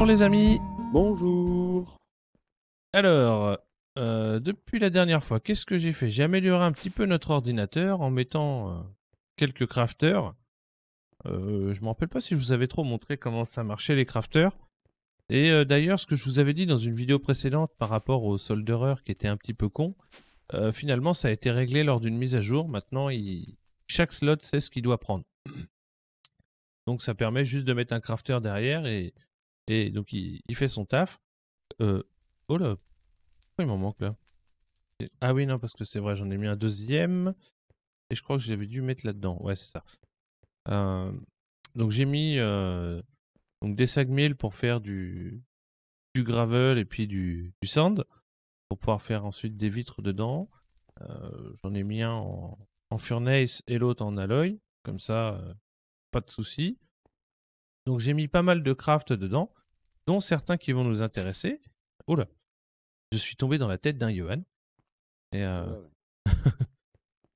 Bonjour les amis. Bonjour. Alors, euh, depuis la dernière fois, qu'est-ce que j'ai fait J'ai amélioré un petit peu notre ordinateur en mettant euh, quelques crafters. Je euh, je me rappelle pas si je vous avais trop montré comment ça marchait les crafters. Et d'ailleurs, ce que je vous avais dit dans une vidéo précédente par rapport au solderer qui était un petit peu con, finalement ça a été réglé lors d'une mise à jour. Maintenant, chaque slot sait ce qu'il doit prendre. Donc ça permet juste de mettre un crafter derrière et et donc il, fait son taf. Euh, oh là, il m'en manque là Ah oui, non, parce que c'est vrai, j'en ai mis un deuxième. Et je crois que j'avais dû mettre là-dedans. Ouais, c'est ça. Euh, donc j'ai mis euh, donc des sacs pour faire du, du gravel et puis du, du, sand. Pour pouvoir faire ensuite des vitres dedans. j'en ai mis un en, en furnace et l'autre en alloy. Comme ça, pas de souci. Donc j'ai mis pas mal de craft dedans, dont certains qui vont nous intéresser. Oula, je suis tombé dans la tête d'un Johan. Et euh,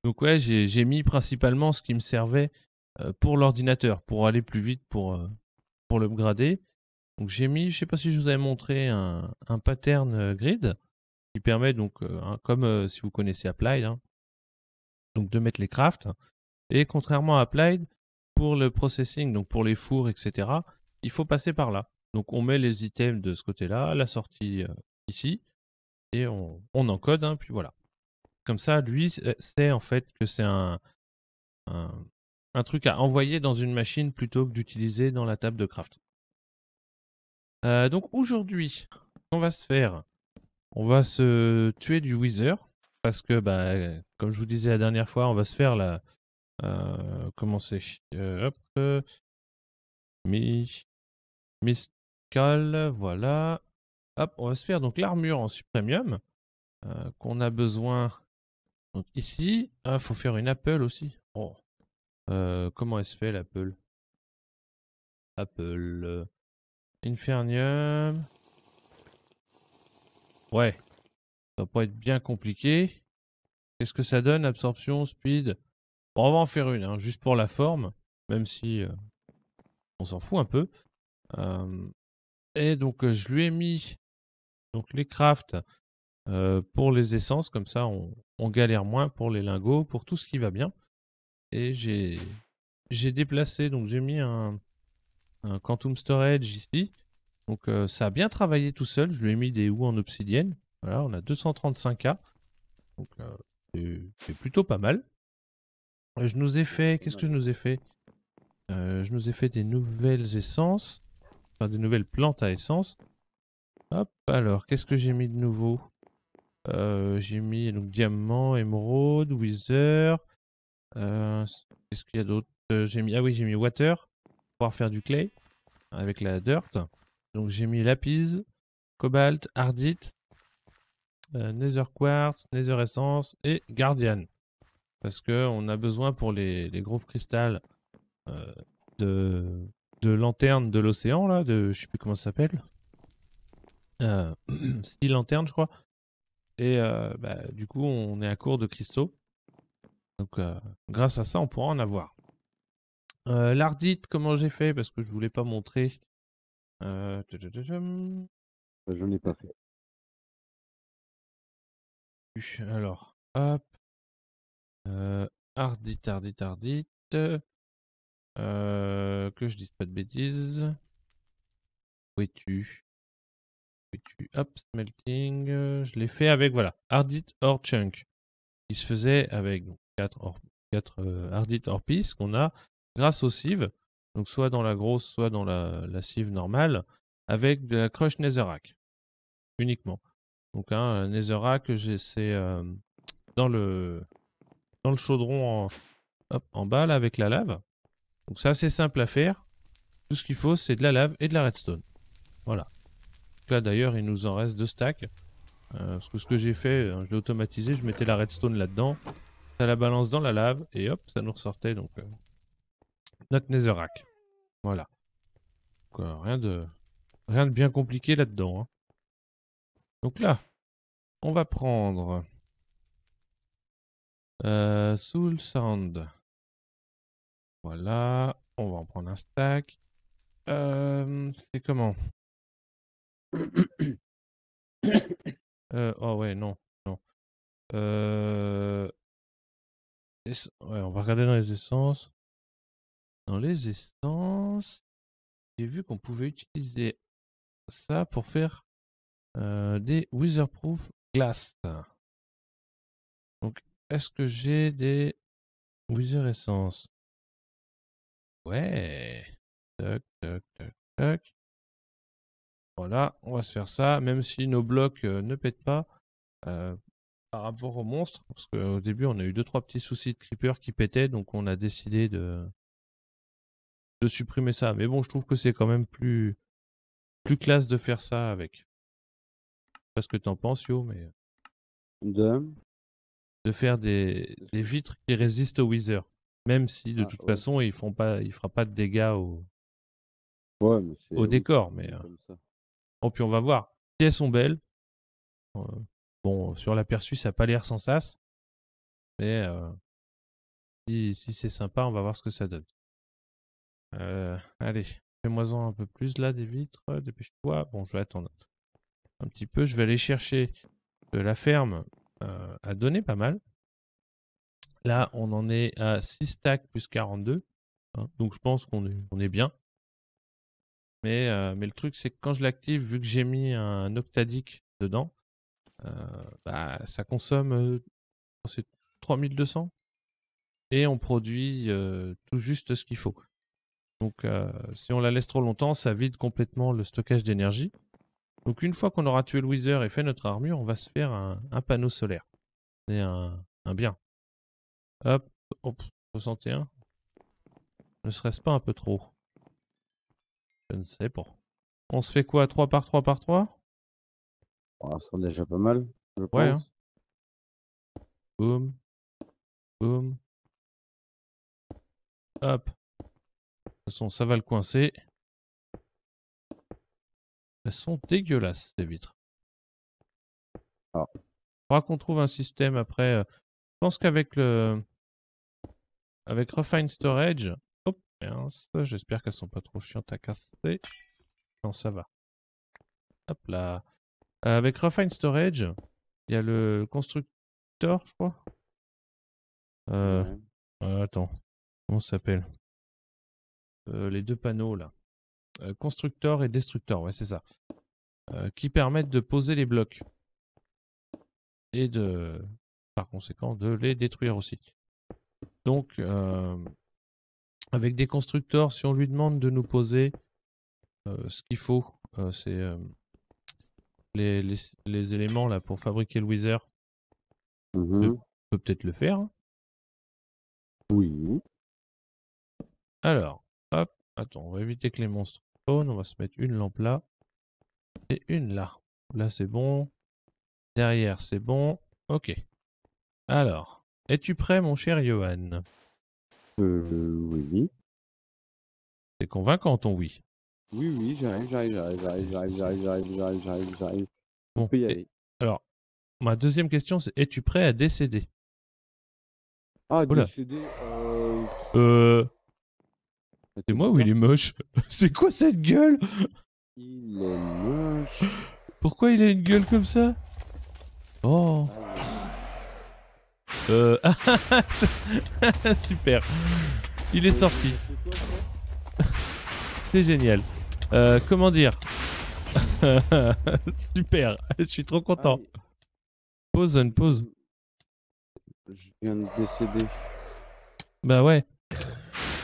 Donc ouais, j'ai mis principalement ce qui me servait euh, pour l'ordinateur, pour aller plus vite, pour, euh, pour le Donc j'ai mis, je sais pas si je vous avais montré un, pattern grid qui permet donc, comme si vous connaissez Applied, hein, donc de mettre les crafts. Et contrairement à Applied, pour le processing, donc pour les fours, etc., il faut passer par là. Donc on met les items de ce côté-là, la sortie euh, ici, et on, encode, hein, puis voilà. Comme ça, lui euh, sait en fait que c'est un, un, truc à envoyer dans une machine plutôt que d'utiliser dans la table de craft. Euh, donc aujourd'hui, on va se faire On va se tuer du Wither, parce que bah, comme je vous disais la dernière fois, on va se faire la, euh, comment c'est euh, Hop, Hop. Euh. Mystical. voilà. Hop, on va se faire donc l'armure en supremium qu'on a besoin. Donc ici, il ah, faut faire une Apple aussi. Oh. comment elle se fait l'Apple Apple. Infernium. Ouais. Ça va pas être bien compliqué. Qu'est-ce que ça donne Absorption, speed on va en faire une, hein, juste pour la forme, même si euh, on s'en fout un peu. et donc, euh, je lui ai mis donc, les crafts euh, pour les essences, comme ça on, galère moins pour les lingots, pour tout ce qui va bien. Et j'ai j'ai déplacé, donc j'ai mis un, un, Quantum Storage ici. Donc ça a bien travaillé tout seul, je lui ai mis des ou en obsidienne. Voilà, on a 235K. Donc c'est plutôt pas mal. Euh, je nous ai fait... Qu'est-ce que je nous ai fait euh, Je nous ai fait des nouvelles essences. Enfin, des nouvelles plantes à essence. Hop, alors, qu'est-ce que j'ai mis de nouveau euh, J'ai mis donc diamant, émeraude, wither. Euh, qu'est-ce qu'il y a d'autre J'ai mis... Ah oui, j'ai mis water. Pour pouvoir faire du clay. Avec la dirt. Donc j'ai mis lapis, cobalt, hardite, nether quartz, nether essence et guardian. Parce qu'on a besoin pour les, les groves euh, de, de lanternes de l'océan, là, de je sais plus comment ça s'appelle. Euh, style lanterne, je crois. Et euh, bah, du coup, on est à court de cristaux. Donc, grâce à ça, on pourra en avoir. L'ardite, comment j'ai fait Parce que je voulais pas montrer. Bah, je n'ai pas fait. Alors, hop. Euh, hardit, hardit, euh, que je dise pas de bêtises. Où es-tu Où es-tu Hop, smelting. Je l'ai fait avec, voilà, hardit or chunk. Il se faisait avec 4, or, quatre euh, or piece qu'on a grâce aux sieve. Donc soit dans la grosse, soit dans la, sieve normale, avec de la crush netherrack. Uniquement. Donc un hein, netherrack, c'est euh, dans le dans le chaudron en, bas là avec la lave. Donc c'est assez simple à faire. Tout ce qu'il faut c'est de la lave et de la redstone. Voilà. là d'ailleurs il nous en reste deux stacks. Euh, parce que ce que j'ai fait, hein, je l'ai automatisé, je mettais la redstone là-dedans. Ça la balance dans la lave et hop, ça nous ressortait donc euh, notre netherrack. Voilà. Euh, rien, de, rien de bien compliqué là-dedans. Hein. Donc là, on va prendre... Euh, Soul Sound. Voilà, on va en prendre un stack. Euh, c'est comment euh, Oh ouais, non, non. on va regarder dans les essences. Dans les essences, j'ai vu qu'on pouvait utiliser ça pour faire des Witherproof Glass. Donc est-ce que j'ai des Wither Essence Ouais. Tac, tac, tac, tac. Voilà, on va se faire ça, même si nos blocs ne pètent pas par rapport aux monstres, parce qu'au début on a eu deux trois petits soucis de creeper qui pétaient, donc on a décidé de, de supprimer ça. Mais bon, je trouve que c'est quand même plus, plus classe de faire ça avec. Je sais pas ce que t'en penses, Yo, mais. De de faire des, vitres qui résistent au Wither. Même si de ah, toute façon ils font pas, il fera pas de dégâts au, au décor. Mais euh puis on va voir. si elles sont belles. Euh, bon, sur l'aperçu, ça n'a pas l'air sans sas. Mais euh, si, si c'est sympa, on va voir ce que ça donne. allez, fais-moi-en un peu plus là des vitres. Dépêche-toi. Bon, je vais attendre un petit peu. Je vais aller chercher de la ferme a euh, donné pas mal. Là, on en est à 6 stacks plus 42. Hein, donc je pense qu'on est, bien. Euh, mais, le truc, c'est que quand je l'active, vu que j'ai mis un octadic dedans, euh, bah, ça consomme 3200. Et on produit tout juste ce qu'il faut. Donc, si on la laisse trop longtemps, ça vide complètement le stockage d'énergie. Donc une fois qu'on aura tué le Wither et fait notre armure, on va se faire un, panneau solaire. C'est un, bien. Hop, hop, 61. Ne serait-ce pas un peu trop Je ne sais pas. On se fait quoi 3 par 3 par 3 oh, C'est déjà pas mal, je Ouais. Hein. Boum. Boum. Hop. De toute façon, ça va le coincer. Elles sont dégueulasses, ces vitres. Ah. Faudra qu'on trouve un système après. Euh, je pense qu'avec le... Avec Refine Storage... j'espère qu'elles sont pas trop chiantes à casser. Non, ça va. Hop là. Euh, avec Refine Storage, il y a le constructeur, je crois. Euh, attends. Comment ça s'appelle Les deux panneaux, là. Euh, constructeur et destructeur ouais, c'est ça. Euh, qui permettent de poser les blocs. Et de, par conséquent, de les détruire aussi. Donc, euh, avec des constructeurs, si on lui demande de nous poser ce qu'il faut, c'est les, les, éléments là pour fabriquer le wither, on mmh peut peut-être le faire. Hein. Oui. Alors, hop, attends, on va éviter que les monstres on va se mettre une lampe là. Et une là. Là, c'est bon. Derrière, c'est bon. Ok. Alors, es-tu prêt, mon cher Johan Euh, oui. C'est convaincant, ton oui. Oui, oui, j'arrive, j'arrive, j'arrive, j'arrive, j'arrive, j'arrive, j'arrive, j'arrive, j'arrive. Bon, Alors, ma deuxième question, c'est es-tu prêt à décéder Ah, décéder euh... euh... C'est moi ou il est moche C'est quoi cette gueule Il est moche. Pourquoi il a une gueule comme ça Oh. Ah. Euh... Super. Il est sorti. C'est génial. Euh, comment dire Super. Je suis trop content. Ah, pause, une pause. Je viens de décéder. Bah ouais.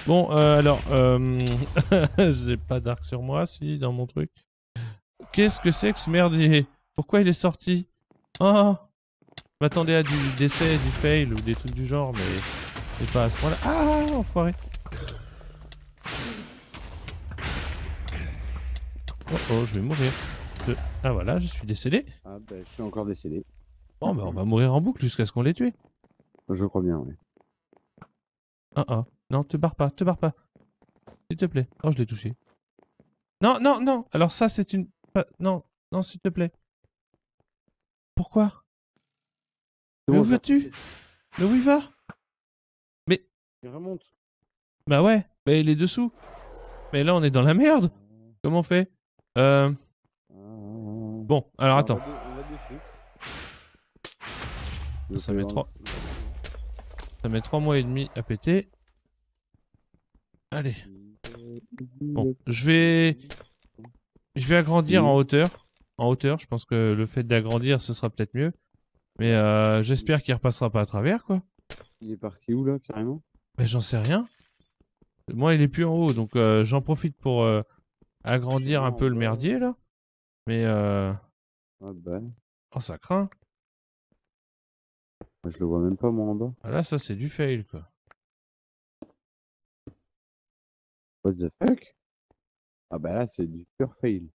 Bon, euh, alors, euh... j'ai pas d'arc sur moi, si, dans mon truc. Qu'est-ce que c'est que ce merde Pourquoi il est sorti Oh M'attendais à du décès, du fail ou des trucs du genre, mais, C'est pas à ce point-là. Ah, enfoiré Oh oh, je vais mourir. Ah voilà, je suis décédé. Ah bah, je suis encore décédé. Bon bah, on va mourir en boucle jusqu'à ce qu'on l'ait tué. Je crois bien, oui. Ah ah. Non, te barre pas, te barre pas. S'il te plaît. Oh, je l'ai touché. Non, non, non. Alors ça, c'est une... Non, non, s'il te plaît. Pourquoi Mais où vas-tu Mais où il va Mais... Il remonte. Bah ouais, mais il est dessous. Mais là, on est dans la merde. Comment on fait Euh... Bon, alors attends. Ça met 3... Ça met 3 mois et demi à péter. Allez. Bon, mmh. je vais... Je vais agrandir en hauteur. En hauteur, je pense que le fait d'agrandir, ce sera peut-être mieux. Mais euh, j'espère qu'il repassera pas à travers, quoi. Il est parti où, là, carrément Ben, j'en sais rien. Moi, il est plus en haut, donc euh, j'en profite pour euh, agrandir un ah, peu le merdier, là. Mais... Euh... Ah, bah oh, ça craint. Je le vois même pas, moi, en bas. Ah là, ça, c'est du fail, quoi. What the fuck Ah bah là, c'est du pur fail.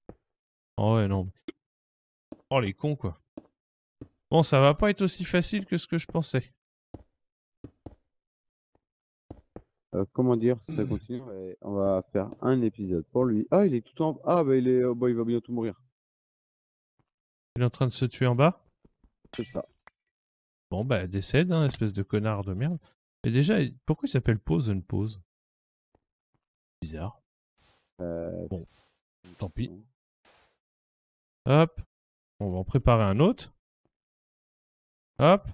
Oh ouais, non. Oh les cons, quoi. Bon, ça va pas être aussi facile que ce que je pensais. Euh, comment dire, ça continue, on va faire un épisode pour lui. Ah, il est tout en... Ah bah il, est... Oh, bah, il va bientôt mourir. Il est en train de se tuer en bas C'est ça. Bon bah décède, hein, espèce de connard de merde. Et déjà, pourquoi il s'appelle Pause and Pause bizarre. Euh, bon, tant pis. Hop, on va en préparer un autre. Hop.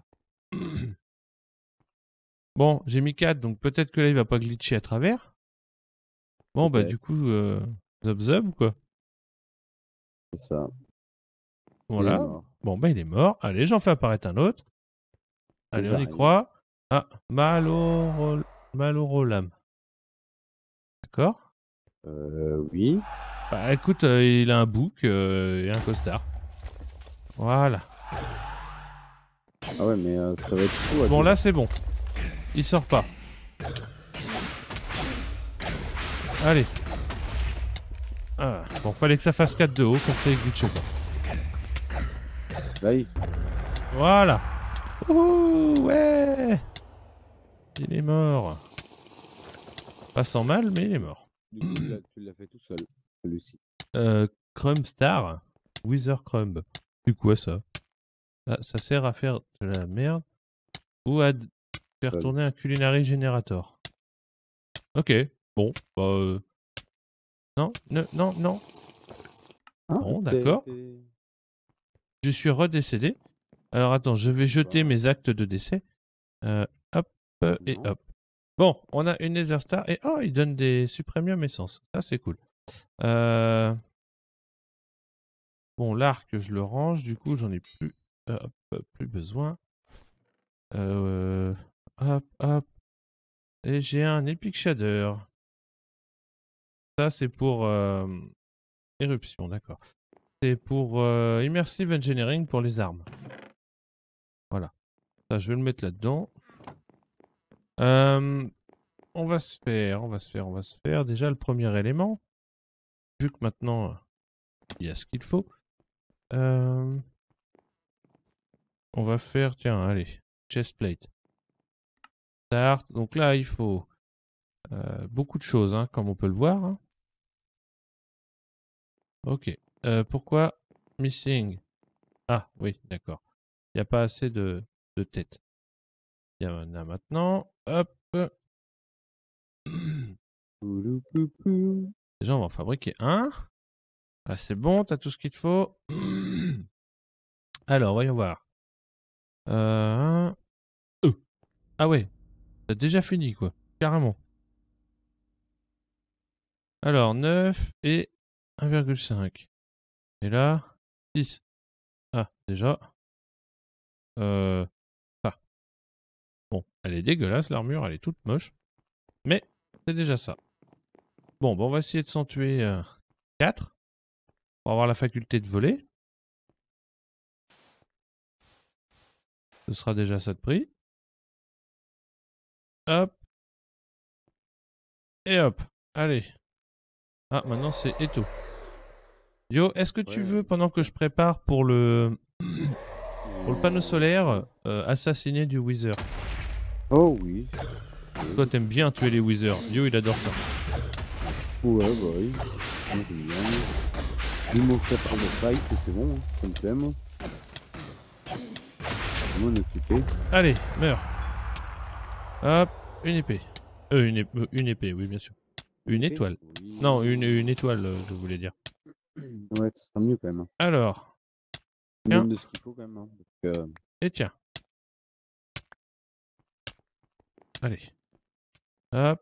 Bon, j'ai mis 4, donc peut-être que là, il va pas glitcher à travers. Bon, bah du coup, euh, ou quoi C'est ça. Voilà. Bon, bah il est mort. Allez, j'en fais apparaître un autre. Allez, on y croit. Ah, Malorolam. D'accord Euh, oui. Bah écoute, euh, il a un bouc euh, et un costard. Voilà. Ah ouais, mais euh, ça va être fou. Bon, là, c'est bon. Il sort pas. Allez. Ah, bon, fallait que ça fasse 4 de haut, que ça, il glitche pas. Bah voilà. Ouh, ouais Il est mort. Pas sans mal, mais il est mort. Du coup, tu l'as fait tout seul, Lucie. Euh, Crumb Star Wither Crumb. Du quoi ça ah, Ça sert à faire de la merde ou à faire tourner un culinary generator. Ok, bon, bah. Euh... Non, non, non. Ah, bon, d'accord. Je suis redécédé. Alors attends, je vais jeter bah. mes actes de décès. Euh, hop et hop. Bon, on a une Nether Star et oh, il donne des Supremium Essence. Ça, c'est cool. Euh, bon, l'arc, je le range. Du coup, j'en ai plus, euh, euh, plus besoin. Hop, hop. Et j'ai un Epic Shader. Ça, c'est pour éruption, d'accord. C'est pour Immersive Engineering pour les armes. Voilà. Ça, je vais le mettre là-dedans. Euh, on va se faire, on va se faire, on va se faire. Déjà, le premier élément, vu que maintenant, il y a ce qu'il faut. Euh, on va faire, tiens, allez, Chestplate plate. Donc là, il faut euh, beaucoup de choses, hein, comme on peut le voir. Hein. Ok. pourquoi missing Ah, oui, d'accord. Il n'y a pas assez de, de tête en là maintenant. Hop. Déjà, on va en fabriquer un. Ah, c'est bon, t'as tout ce qu'il te faut. Alors, voyons voir. Euh... Oh. Ah ouais, t'as déjà fini quoi, carrément. Alors, 9 et 1,5. Et là, 6. Ah, déjà. Euh... Elle est dégueulasse, l'armure, elle est toute moche. Mais c'est déjà ça. Bon, bon, on va essayer de s'en tuer 4 euh, pour avoir la faculté de voler. Ce sera déjà ça de prix. Hop. Et hop. Allez. Ah, maintenant c'est Eto. Yo, est-ce que tu veux, pendant que je prépare pour le, pour le panneau solaire, euh, assassiner du Wither Oh oui. Toi t'aimes bien tuer les Wizards. Yo il adore ça. Ouais bah oui. Il manque pas par le fight, c'est bon, comme hein. t'aimes. Allez, meurs. Hop, une épée. Euh, une, épée, euh, une épée, oui bien sûr. Une, étoile. Non, une, une étoile, euh, je voulais dire. Ouais, ça mieux quand même. Hein. Alors. Tiens. De ce qu'il faut quand même. Hein. Euh, et tiens. Allez. Hop.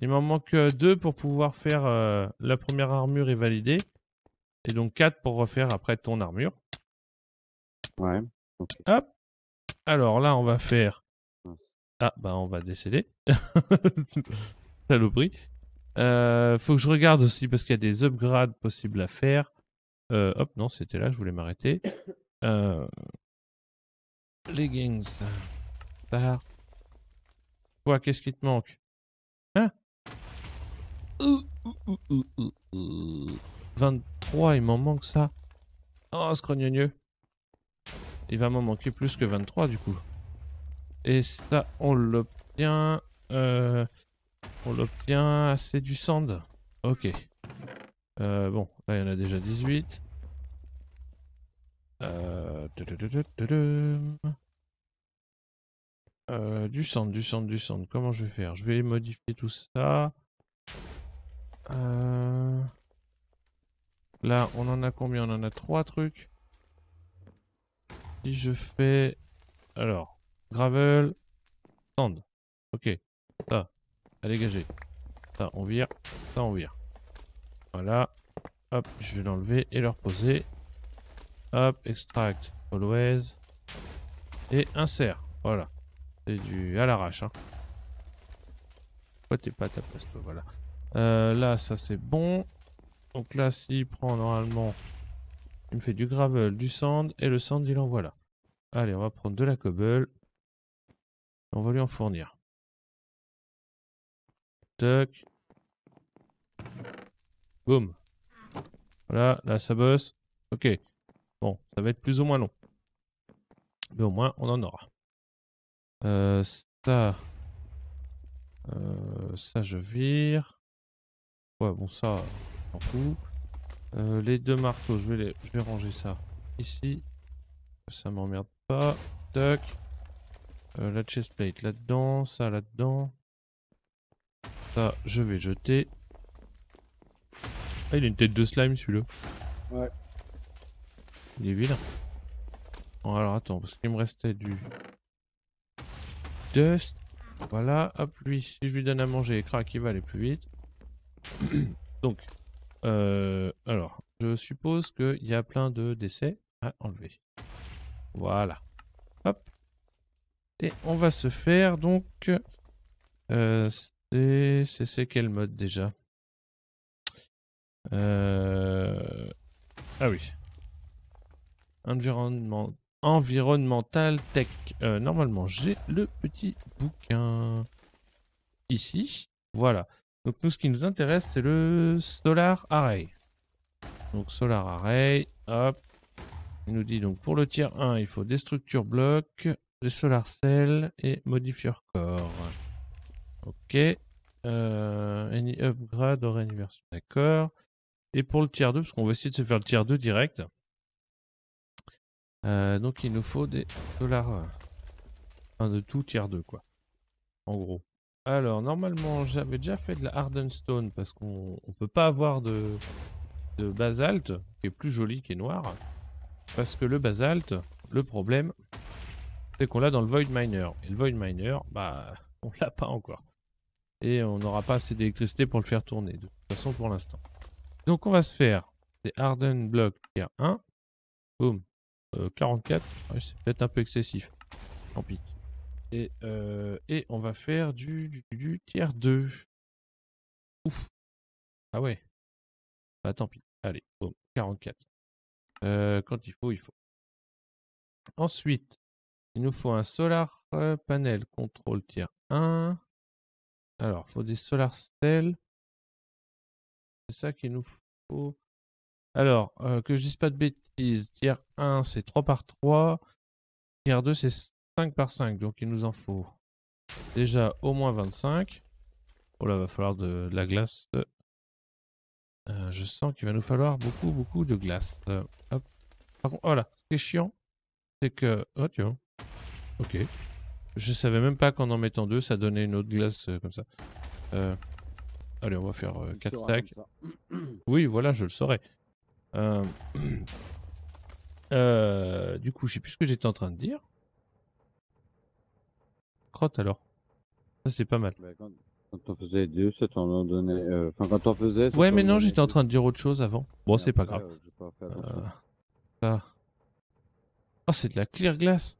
Il m'en manque euh, deux pour pouvoir faire euh, la première armure et valider. Et donc 4 pour refaire après ton armure. Ouais. Hop. Alors là, on va faire... Ah, bah on va décéder. Saloperie. Euh, faut que je regarde aussi parce qu'il y a des upgrades possibles à faire. hop, non, c'était là, je voulais m'arrêter. Leggings. Quoi Qu'est-ce qui te manque Hein 23, il m'en manque ça. Oh, ce Il va m'en manquer plus que 23 du coup. Et ça, on l'obtient... Euh, on l'obtient... assez du sand. Ok. Euh, bon, là, il y en a déjà 18. Euh... Euh, du centre, du centre, du centre. Comment je vais faire Je vais modifier tout ça. Euh, là, on en a combien On en a trois trucs. Si je fais... Alors, gravel, sand. Ok, ça, à dégager. Ça, on vire. Ça, on vire. Voilà. Hop, je vais l'enlever et le reposer. Hop, extract, always. Et insert. Voilà du à l'arrache. Hein. t'es pas à ta Voilà. Euh, là, ça c'est bon. Donc là, s'il prend normalement, il me fait du gravel, du sand, et le sand, il en voilà. Allez, on va prendre de la cobble. On va lui en fournir. Toc. Boum. Voilà, là ça bosse. Ok. Bon, ça va être plus ou moins long. Mais au moins, on en aura. Euh, ça. Euh, ça, je vire. Ouais, bon, ça, en euh, les deux marteaux, je vais, les... je vais ranger ça ici. Ça m'emmerde pas. Tac. la chestplate là-dedans. Ça là-dedans. Ça, je vais jeter. Ah, il a une tête de slime celui-là. Ouais. Il est vide. alors attends, parce qu'il me restait du dust. Voilà, hop, lui, si je lui donne à manger, crac, il va aller plus vite. Donc, euh, alors, je suppose qu'il y a plein de décès à enlever. Voilà. Hop. Et on va se faire, donc... Euh, c'est quel mode déjà euh, Ah oui. Environnement environnemental tech. Euh, normalement, j'ai le petit bouquin ici. Voilà. Donc nous, ce qui nous intéresse, c'est le Solar Array. Donc Solar Array, hop. Il nous dit donc pour le tier 1, il faut des structures blocs, des Solar Cells et modifier core Ok. Euh, any upgrade or any version, d'accord. Et pour le tier 2, parce qu'on va essayer de se faire le tier 2 direct. Euh, donc il nous faut des dollars. Enfin de tout tiers 2 quoi. En gros. Alors normalement j'avais déjà fait de la Hardened Stone parce qu'on ne peut pas avoir de, de basalte qui est plus joli qui est noir. Parce que le basalte, le problème, c'est qu'on l'a dans le Void Miner. Et le Void Miner, bah on l'a pas encore. Et on n'aura pas assez d'électricité pour le faire tourner de toute façon pour l'instant. Donc on va se faire des Hardened Blocks tier 1. Boum, 44, euh, c'est peut-être un peu excessif. Tant pis. Et, euh, et on va faire du, du, tiers 2. Ouf. Ah ouais. Bah tant pis. Allez, 44. Euh, quand il faut, il faut. Ensuite, il nous faut un solar panel contrôle tiers 1. Alors, il faut des solar cells. C'est ça qu'il nous faut. Alors, euh, que je dise pas de bêtises, tiers 1 c'est 3 par 3, tiers 2 c'est 5 par 5, donc il nous en faut déjà au moins 25. Oh là, va falloir de, la glace. Euh, je sens qu'il va nous falloir beaucoup, beaucoup de glace. Par contre, voilà, ce qui est chiant, c'est que... Oh tiens, ok. Je savais même pas qu'en en mettant deux, ça donnait une autre glace euh, comme ça. Allez, on va faire 4 stacks. Oui, voilà, je le saurais. Euh, euh, du coup, je sais plus ce que j'étais en train de dire. Crotte alors. Ça c'est pas mal. Bah, quand, on faisait Dieu, ça t'en donné. Euh, enfin, quand on faisait. ouais, mais non, j'étais en train de dire autre chose avant. Bon, c'est pas grave. Ah. Oh, c'est de la clear glass.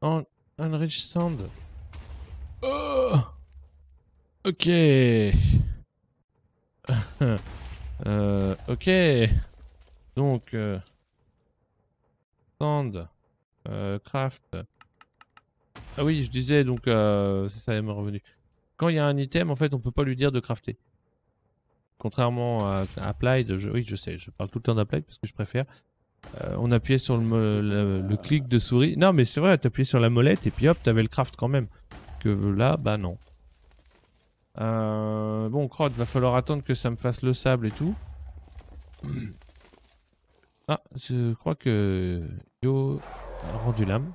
En... Sand. Oh. Ok. Euh, ok. Donc, euh, euh, craft. Ah oui, je disais donc, c'est ça, m'est revenu. Quand il y a un item, en fait, on peut pas lui dire de crafter. Contrairement à Applied, oui, je sais, je parle tout le temps d'Applied parce que je préfère. on appuyait sur le, clic de souris. Non, mais c'est vrai, t'appuyais sur la molette et puis hop, t'avais le craft quand même. Que là, bah non. Euh, bon, crotte, va falloir attendre que ça me fasse le sable et tout. Ah, je crois que Yo a rendu l'âme.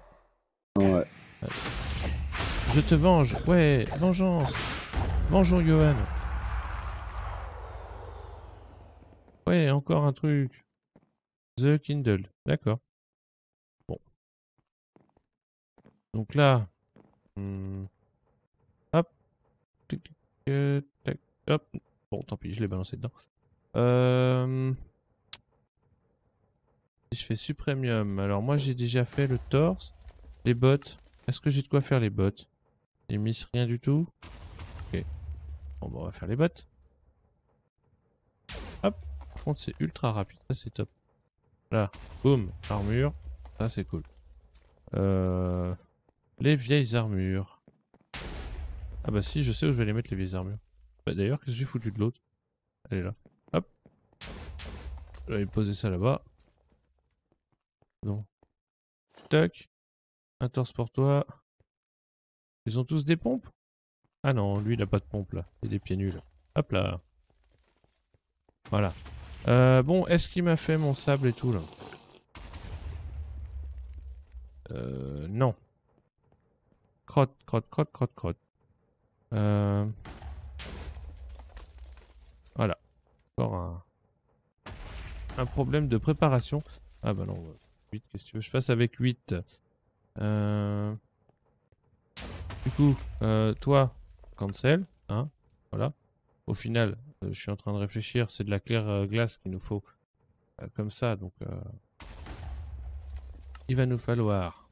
Ouais. Euh, je te venge, ouais, vengeance. Bonjour, Johan. Ouais, encore un truc. The Kindle, d'accord. Bon. Donc là... Hmm, Bon, tant pis, je l'ai balancé dedans. Euh, je fais Supremium. Alors moi j'ai déjà fait le torse, les bottes. Est-ce que j'ai de quoi faire les bottes Les miss rien du tout. Ok. Bon bah, on va faire les bottes. Hop. Par contre c'est ultra rapide. Ça c'est top. Là. Boum. Armure. Ça c'est cool. Euh, les vieilles armures. Ah bah si, je sais où je vais les mettre les vieilles armures. Bah d'ailleurs, qu'est-ce que j'ai foutu de l'autre Elle est là. Hop. Je vais poser ça là-bas. Non. Tac. Un torse pour toi. Ils ont tous des pompes Ah non, lui il a pas de pompe là. Il a des pieds nuls. Hop là. Voilà. Euh, bon, est-ce qu'il m'a fait mon sable et tout là Euh, non. Crotte, crotte, crotte, crotte, crotte. Euh, voilà. Encore un... problème de préparation. Ah bah non, 8, qu'est-ce que tu veux que je fasse avec 8 euh, Du coup, euh, toi, cancel. Hein, voilà. Au final, je suis en train de réfléchir, c'est de la claire glace qu'il nous faut. comme ça, donc... Il va nous falloir...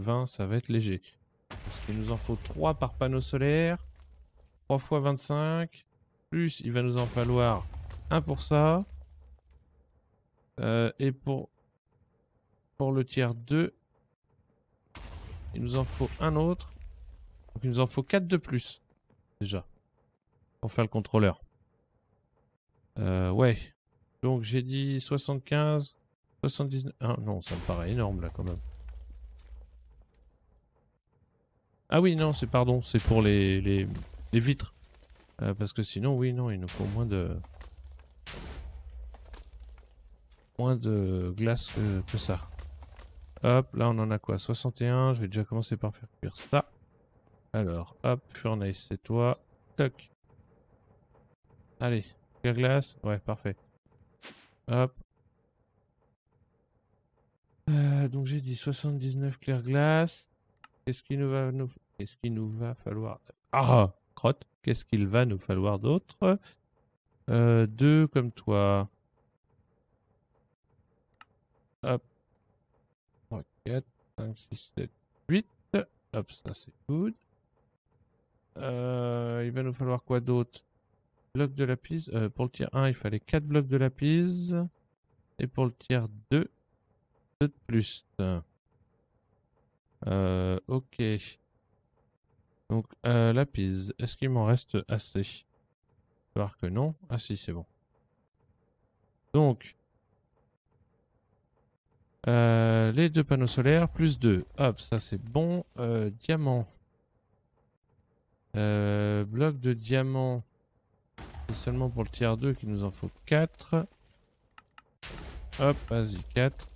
20, ça va être léger. Parce qu'il nous en faut 3 par panneau solaire. 3 fois 25. Plus il va nous en falloir 1 pour ça. Euh, et pour, pour le tiers 2, il nous en faut un autre. Donc il nous en faut 4 de plus. Déjà. Pour faire le contrôleur. Euh, ouais. Donc j'ai dit 75, 79... Ah, non, ça me paraît énorme là quand même. Ah oui, non, c'est pardon, c'est pour les, les, vitres. Euh, parce que sinon, oui, non, il nous faut moins de... Moins de glace que, ça. Hop, là on en a quoi 61, je vais déjà commencer par faire cuire ça. Alors, hop, furnace, c'est toi. Toc. Allez, clair glace, ouais, parfait. Hop. Euh, donc j'ai dit 79 clair glace. Qu'est-ce qu'il nous va nous... falloir... Ah Crotte Qu'est-ce qu'il va nous falloir d'autre euh, Deux comme toi. Hop. 3, 4, 5, 6, 7, 8. Hop, ça c'est good. Euh, il va nous falloir quoi d'autre Bloc de lapis. Euh, pour le tiers 1, il fallait 4 blocs de lapis. Et pour le tiers 2, 2 de plus. Euh, ok. Donc, euh, la pise, est-ce qu'il m'en reste assez voir que non. Ah si, c'est bon. Donc, euh, les deux panneaux solaires, plus deux. Hop, ça c'est bon. Euh, diamant. bloc de diamant. C'est seulement pour le tiers 2 qu'il nous en faut 4. Hop, vas-y, 4.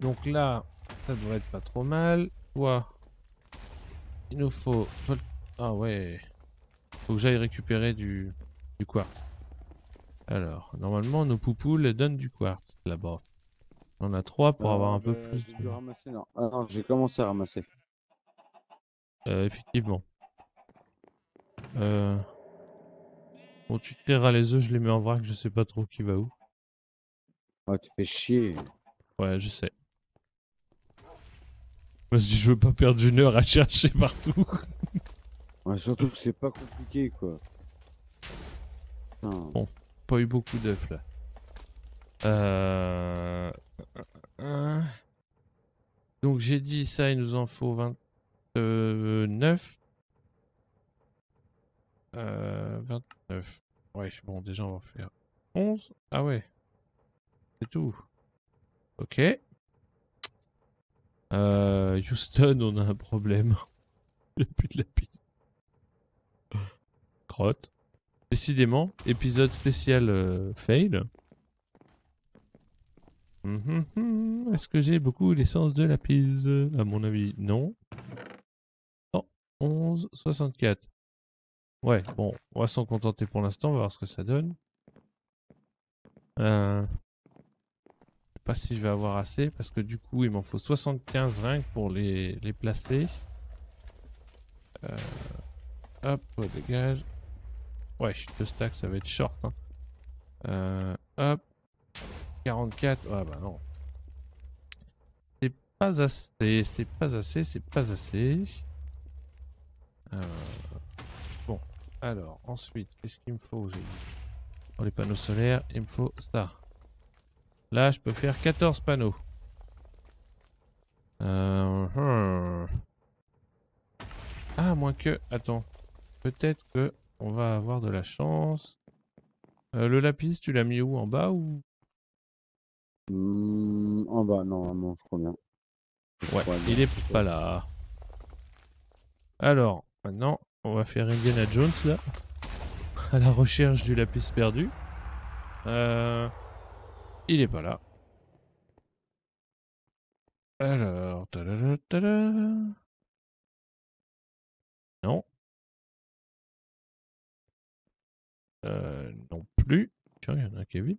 Donc là, ça devrait être pas trop mal. Ouah. Il nous faut... Ah ouais. Faut que j'aille récupérer du... du quartz. Alors, normalement, nos poupoules donnent du quartz là-bas. On a trois pour avoir un peu euh, plus. de... ramasser, non. j'ai commencé à ramasser. Euh, effectivement. Euh... Bon, tu terras les œufs, je les mets en vrac, je sais pas trop qui va où. Ouais, oh, tu fais chier. Ouais, je sais. Je veux pas perdre une heure à chercher partout. Ouais, surtout que c'est pas compliqué, quoi. Bon, pas eu beaucoup d'œufs, là. Euh, Donc j'ai dit ça, il nous en faut 29. 29. Euh, euh, ouais, bon, déjà on va faire 11. Ah ouais. C'est tout. Ok. Euh, Houston, on a un problème. Il n'y a plus de Crotte. Décidément, épisode spécial euh, fail. Mhm, mhm. Est-ce que j'ai beaucoup l'essence de la lapis À mon avis, non. 11, 64. Ouais, bon, on va s'en contenter pour l'instant, on va voir ce que ça donne. Euh, pas si je vais avoir assez parce que du coup il m'en faut 75 rings pour les, les placer. Euh, hop, oh, dégage. Ouais, le stack ça va être short. Hein. Euh, hop. 44. Ah bah non. C'est pas assez, c'est pas assez, c'est pas assez. Euh, bon, alors ensuite, qu'est-ce qu'il me faut Pour les panneaux solaires, il me faut ça. Là, je peux faire 14 panneaux. Euh, hmm. Ah, moins que... Attends. Peut-être que on va avoir de la chance. Euh, le lapis, tu l'as mis où En bas ou hmm, En bas, non, non, je crois bien. ouais, il est pas là. Alors, maintenant, on va faire Indiana Jones, là. À la recherche du lapis perdu. Euh... Il est pas là. Alors... ta Non. Euh, non plus. Tiens, il y en a un qui est vide.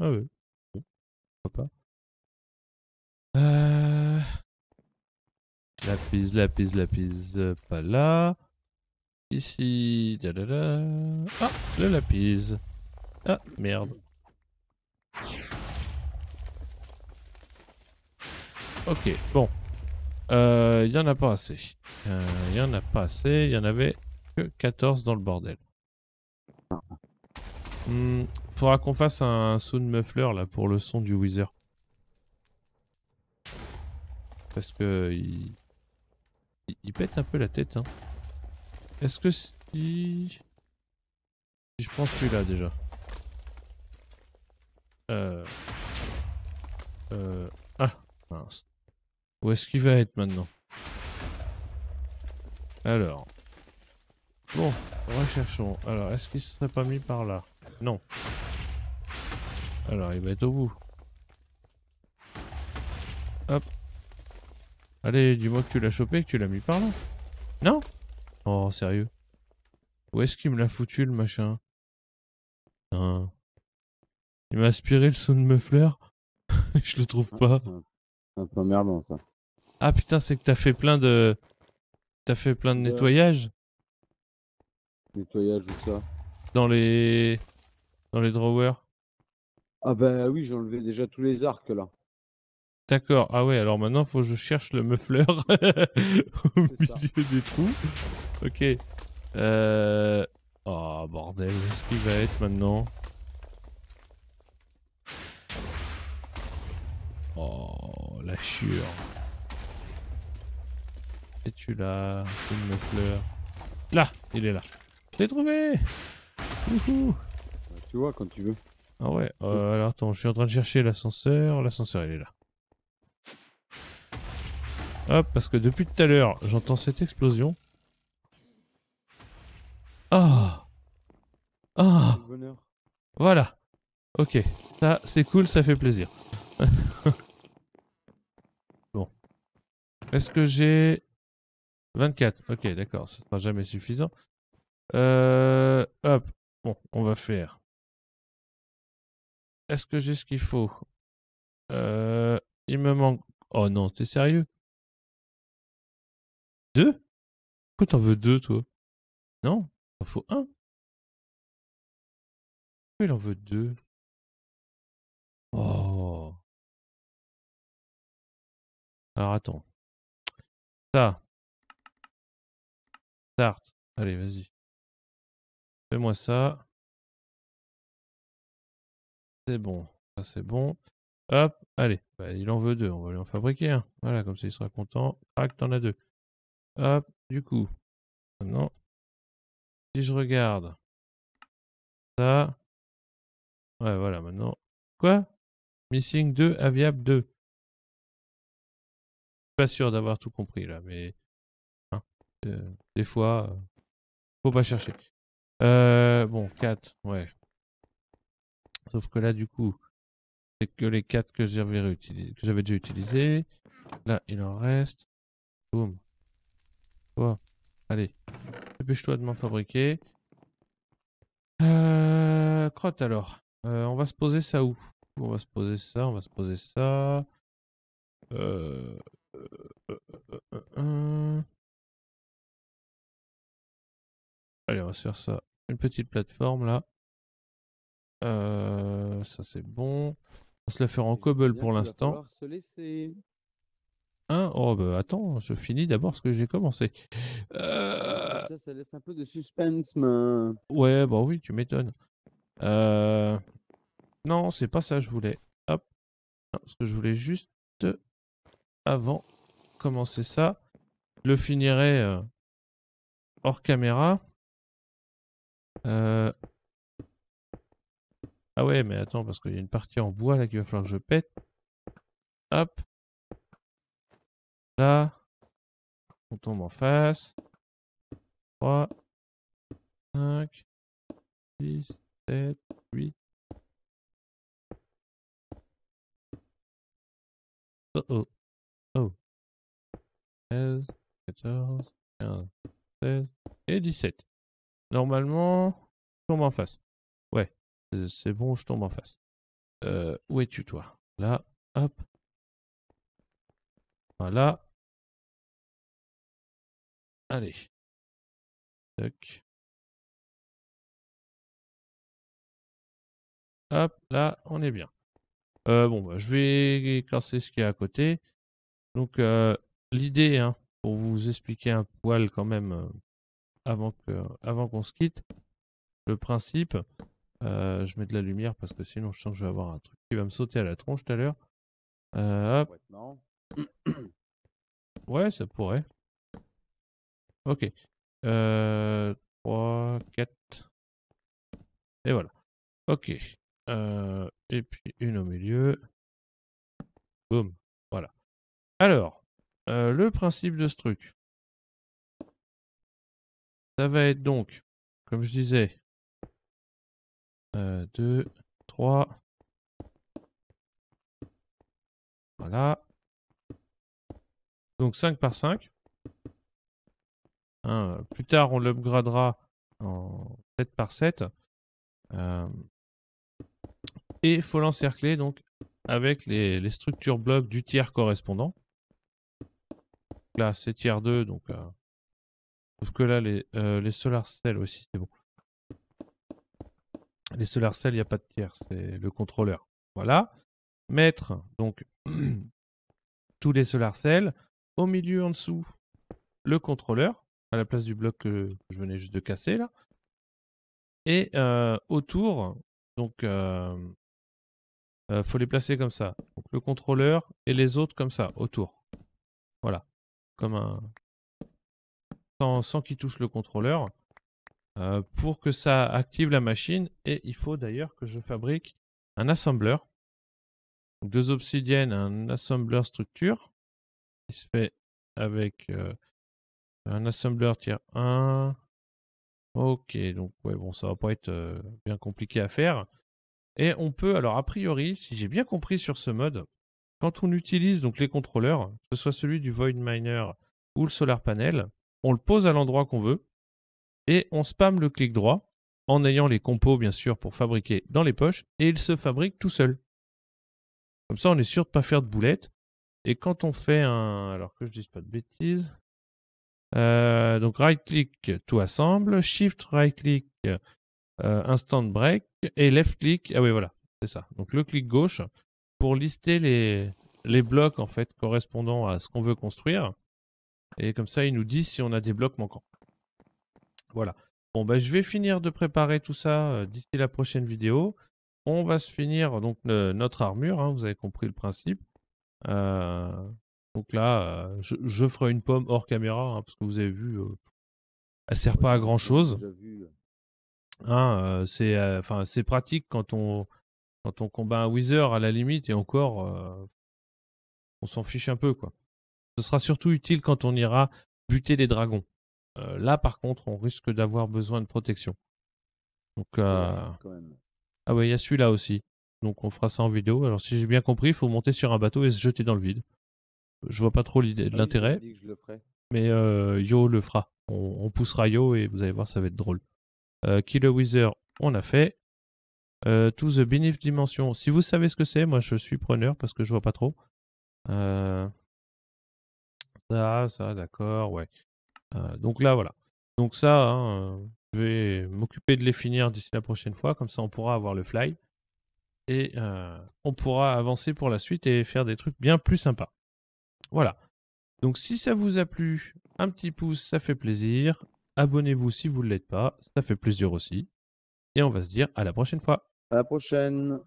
Ah oui. Bon, pourquoi pas. Euh... Lapise, lapis, lapise, pas là. Ici, Ta da, Ah, le lapis. Ah, merde. Ok, bon. Il euh, en a pas assez. Il euh, en a pas assez. Il y en avait que 14 dans le bordel. Hmm, faudra qu'on fasse un sound muffler là pour le son du wizard Parce que il... pète un peu la tête. Hein. Est-ce que si... Je pense celui-là déjà. Euh... Euh... Ah, où est-ce qu'il va être maintenant Alors. Bon, recherchons. Alors, est-ce qu'il se serait pas mis par là Non. Alors, il va être au bout. Hop. Allez, dis-moi que tu l'as chopé, que tu l'as mis par là. Non Oh, sérieux. Où est-ce qu'il me l'a foutu, le machin Il m'a aspiré le son de meufleur Je le trouve pas. Un peu merdant ça. Ah putain, c'est que t'as fait plein de. T'as fait plein de nettoyage Nettoyage ou ça Dans les. Dans les drawers Ah bah oui, j'ai enlevé déjà tous les arcs là. D'accord, ah ouais, alors maintenant faut que je cherche le meufleur au milieu des trous. Ok. Euh. Oh bordel, est ce qu'il va être maintenant Oh, la chure. Et tu là Une fleur. Là Il est là. Je l'ai trouvé bah, Tu vois quand tu veux. Ah ouais, euh, alors attends, je suis en train de chercher l'ascenseur. L'ascenseur, il est là. Hop, parce que depuis tout à l'heure, j'entends cette explosion. Ah Ah oh Voilà. Ok, ça c'est cool, ça fait plaisir. Est-ce que j'ai... 24, ok, d'accord, ce sera jamais suffisant. Euh, hop, bon, on va faire. Est-ce que j'ai ce qu'il faut euh, Il me manque... Oh non, t'es sérieux Deux Pourquoi t'en veux deux, toi Non, en faut un. Pourquoi il en veut deux Oh. Alors attends. Ça. Start. Allez, vas-y. Fais-moi ça. C'est bon. Ça, c'est bon. Hop. Allez. Bah, il en veut deux. On va lui en fabriquer un. Voilà, comme ça, il sera content. acte en as deux. Hop. Du coup, maintenant, si je regarde ça. Ouais, voilà, maintenant. Quoi Missing 2, aviable 2 pas sûr d'avoir tout compris là, mais hein, des fois, euh, faut pas chercher. Euh, bon, 4, ouais. Sauf que là, du coup, c'est que les 4 que j'avais que j'avais déjà utilisé. Là, il en reste. boom allez, dépêche-toi de m'en fabriquer. Euh, crotte alors. on va se poser ça où On va se poser ça, on va se poser ça. Allez, on va se faire ça. Une petite plateforme là. Euh, ça c'est bon. On va se la faire en cobble pour l'instant. Hein oh bah, attends, je finis d'abord ce que j'ai commencé. Euh. Ça, ça, laisse un peu de suspense, Ouais, bah oui, tu m'étonnes. Euh. Non, c'est pas ça que je voulais. Hop. ce que je voulais juste avant de commencer ça. Je le finirai euh, hors caméra. Euh. Ah ouais, mais attends, parce qu'il y a une partie en bois là qu'il va falloir que je pète. Hop. Là. On tombe en face. 3, 5, 6, 7, 8. Oh oh. Oh. 16, 14, 15, 16 et 17. Normalement, je tombe en face. Ouais, c'est bon, je tombe en face. Euh, où es-tu toi Là, hop. Voilà. Allez. Hop, là, on est bien. Euh, bon, bah, je vais casser ce qu'il y a à côté. Donc, euh, l'idée, hein, pour vous expliquer un poil quand même euh, avant qu'on qu'on se quitte, le principe, euh, je mets de la lumière parce que sinon je sens que je vais avoir un truc qui va me sauter à la tronche tout à l'heure. hop. Ouais, ça pourrait. Ok. 3, 4. Et voilà. Ok. et puis une au milieu. Boum. Alors, euh, le principe de ce truc. Ça va être donc, comme je disais, 2, euh, 3. Voilà. Donc 5 par 5. Hein, plus tard, on l'upgradera en 7 par 7. Euh, et il faut l'encercler donc avec les structures blocs du tiers correspondant là, c'est tiers 2, donc. Euh, sauf que là, les, euh, les Solar cells aussi, c'est bon. Les Solar cells, il n'y a pas de tiers, c'est le contrôleur. Voilà. Mettre, donc, tous les Solar cells Au milieu, en dessous, le contrôleur, à la place du bloc que je venais juste de casser, là. Et euh, autour, donc, il faut les placer comme ça. Donc, le contrôleur et les autres comme ça, autour comme un... sans, sans qu'il touche le contrôleur, euh, pour que ça active la machine. Et il faut d'ailleurs que je fabrique un assembleur. deux obsidiennes, un assembleur structure, qui se fait avec euh, un assembleur tier 1. Ok, donc ouais, bon, ça va pas être euh, bien compliqué à faire. Et on peut, alors a priori, si j'ai bien compris sur ce mode, quand on utilise donc les contrôleurs, que ce soit celui du Void Miner ou le Solar Panel, on le pose à l'endroit qu'on veut et on spamme le clic droit en ayant les compos bien sûr pour fabriquer dans les poches et il se fabrique tout seul. Comme ça, on est sûr de ne pas faire de boulettes. Et quand on fait un... Alors que je dise pas de bêtises. Euh, donc right-click, tout assemble. Shift, right-click, euh, instant break. Et left-click, ah oui, voilà, c'est ça. Donc le clic gauche, pour lister les, les blocs en fait correspondant à ce qu'on veut construire. Et comme ça, il nous dit si on a des blocs manquants. Voilà. Bon, ben je vais finir de préparer tout ça euh, d'ici la prochaine vidéo. On va se finir donc notre armure, hein, vous avez compris le principe. Euh, donc là, euh, je, ferai une pomme hors caméra, hein, parce que vous avez vu, elle sert pas à grand chose. Hein, c'est pratique quand on, quand on combat un Wither à la limite, et encore, euh, on s'en fiche un peu, quoi. Ce sera surtout utile quand on ira buter des dragons. Euh, là, par contre, on risque d'avoir besoin de protection. Donc, euh, ah ouais, il y a celui-là aussi. Donc, on fera ça en vidéo. Alors, si j'ai bien compris, il faut monter sur un bateau et se jeter dans le vide. Je vois pas trop l'idée, ah de l'intérêt. Mais Yo le fera. On, on, poussera Yo et vous allez voir, ça va être drôle. Killer Wither, on a fait. Euh, to the Benefit Dimension. Si vous savez ce que c'est, moi je suis preneur parce que je vois pas trop. Euh, ça, ça, d'accord, ouais. Euh, donc là, voilà. Donc ça, hein, je vais m'occuper de les finir d'ici la prochaine fois. Comme ça, on pourra avoir le fly. Et on pourra avancer pour la suite et faire des trucs bien plus sympas. Voilà. Donc si ça vous a plu, un petit pouce, ça fait plaisir. Abonnez-vous si vous ne l'êtes pas, ça fait plaisir aussi. Et on va se dire à la prochaine fois. À la prochaine.